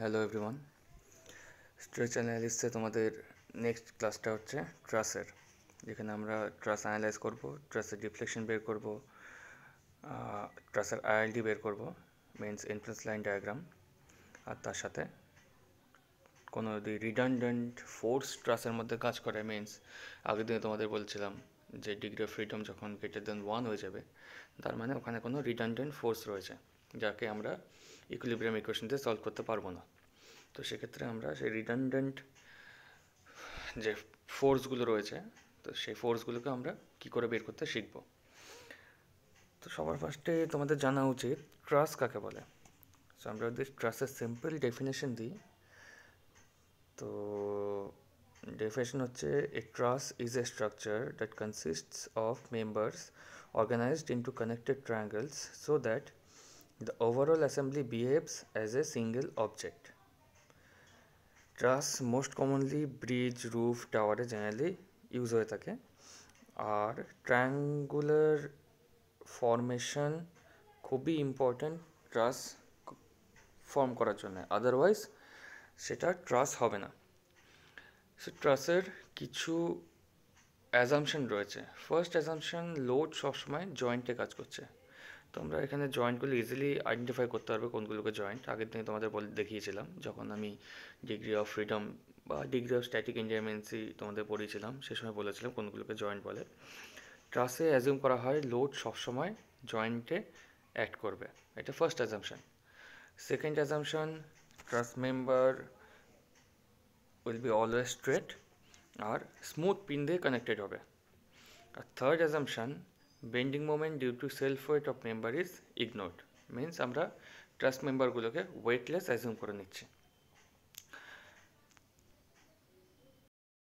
Hello everyone stretch অ্যানালিসে তোমাদের next ক্লাসটা হচ্ছে ট্রাসের যেখানে আমরা ট্রাস অ্যানালাইজ করব ট্রাসের ডিফ্লেকশন বের করব ট্রাসের আইএলডি বের করব মিনস ইনফ্লুয়েন্স লাইন ডায়াগ্রাম আর তার সাথে কোনো যদি রিডান্ডেন্ট ফোর্স ট্রাসের মধ্যে কাজ করে মিনস আগের দিনে তোমাদের বলছিলাম যে ডিগ্রি অফ ফ্রিডম যখন গ্রেটার দেন ওয়ান হয়ে যাবে তার মানে ওখানে কোনো রিডান্ডেন্ট ফোর্স রয়েছে যাকে আমরা ইকুলিব্রিয়াম ইকুয়েশন দিয়ে সলভ করতে পারবো না তো সেক্ষেত্রে আমরা সেই রিডান্ডেন্ট যে ফোর্সগুলো রয়েছে তো সেই ফোর্সগুলোকে আমরা কি করে বের করতে শিখব তো সবার ফার্স্টে তোমাদের জানা উচিত ট্রাস কাকে বলে সো আমরা যদি ট্রাসের সিম্পল ডেফিনেশন দিই তো ডেফিনেশন হচ্ছে a truss is a structure that consists of members organised into connected triangles so that The overall assembly behaves as a single object. Truss most commonly bridge roof টাওয়ারে generally use হয়ে থাকে আর triangular formation খুবই important truss form করার জন্য otherwise সেটা ট্রাস হবে না সো ট্রাসের কিছু অ্যাজামশন রয়েছে ফার্স্ট অ্যাজামশন লোড সবসময় জয়েন্টে কাজ করছে তোমরা এখানে জয়েন্টগুলো ইজিলি আইডেন্টিফাই করতে পারবে কোনগুলোকে জয়েন্ট আগের দিনে তোমাদের বলে দেখিয়েছিলাম যখন আমি ডিগ্রি অফ ফ্রিডম বা ডিগ্রি অফ স্ট্যাটিক ইন্ডিয়ামেন্সি তোমাদের পড়িয়েছিলাম সে সময় বলেছিলাম কোনগুলোকে জয়েন্ট বলে ট্রাসে অ্যাজিউম করা হয় লোড সবসময় জয়েন্টে অ্যাড করবে এটা first assumption second assumption truss member will be always straight আর স্মুথ পিন দিয়ে কানেক্টেড হবে আর third assumption bending moment due to self weight of member is ignored means আমরা ট্রাস্ট মেম্বারগুলোকে ওয়েটলেস অ্যাজিউম করে নিচ্ছি